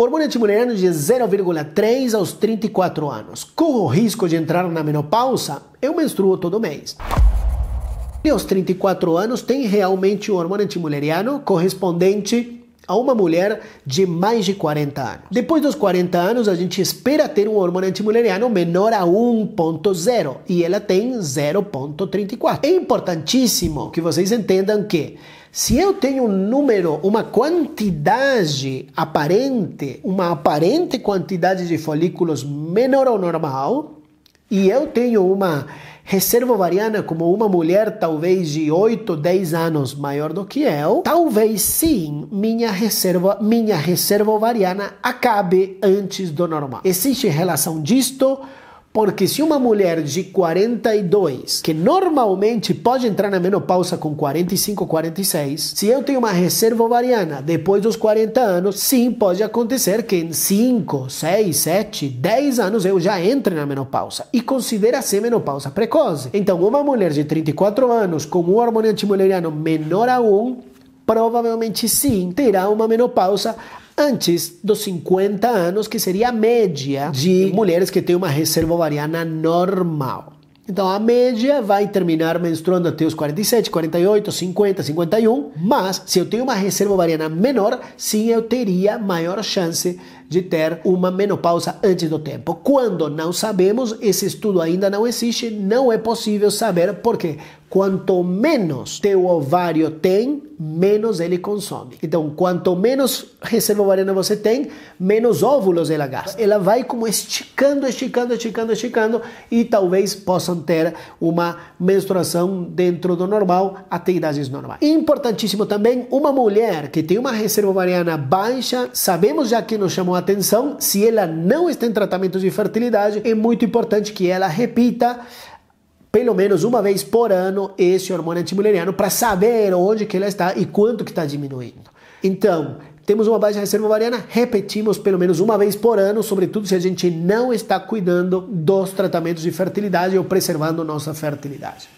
Hormônio estimulante de 0,3 aos 34 anos. Corro o risco de entrar na menopausa? Eu menstruo todo mês. E aos 34 anos tem realmente o hormônio antimuleriano correspondente a uma mulher de mais de 40 anos. Depois dos 40 anos, a gente espera ter um hormônio antimuleriano menor a 1.0 e ela tem 0.34. É importantíssimo que vocês entendam que se eu tenho um número, uma quantidade aparente, uma aparente quantidade de folículos menor ao normal, e eu tenho uma reserva ovariana como uma mulher talvez de 8, 10 anos maior do que eu, talvez sim, minha reserva, minha reserva ovariana acabe antes do normal. Existe relação disto porque se uma mulher de 42, que normalmente pode entrar na menopausa com 45, 46, se eu tenho uma reserva ovariana depois dos 40 anos, sim, pode acontecer que em 5, 6, 7, 10 anos eu já entre na menopausa e considera-se menopausa precoce. Então, uma mulher de 34 anos com um hormônio antimuleriano menor a 1, provavelmente sim terá uma menopausa antes dos 50 anos, que seria a média de mulheres que têm uma reserva ovariana normal. Então a média vai terminar menstruando até os 47, 48, 50, 51, mas se eu tenho uma reserva ovariana menor, sim eu teria maior chance de ter uma menopausa antes do tempo. Quando não sabemos, esse estudo ainda não existe, não é possível saber por quê? Quanto menos teu ovário tem, menos ele consome. Então, quanto menos reserva ovariana você tem, menos óvulos ela gasta. Ela vai como esticando, esticando, esticando, esticando e talvez possam ter uma menstruação dentro do normal até idades normais. Importantíssimo também, uma mulher que tem uma reserva ovariana baixa, sabemos já que nos chamou a atenção, se ela não está em tratamento de fertilidade, é muito importante que ela repita pelo menos uma vez por ano esse hormônio antimuleriano para saber onde que ela está e quanto que está diminuindo. Então, temos uma baixa reserva ovariana, repetimos pelo menos uma vez por ano, sobretudo se a gente não está cuidando dos tratamentos de fertilidade ou preservando nossa fertilidade.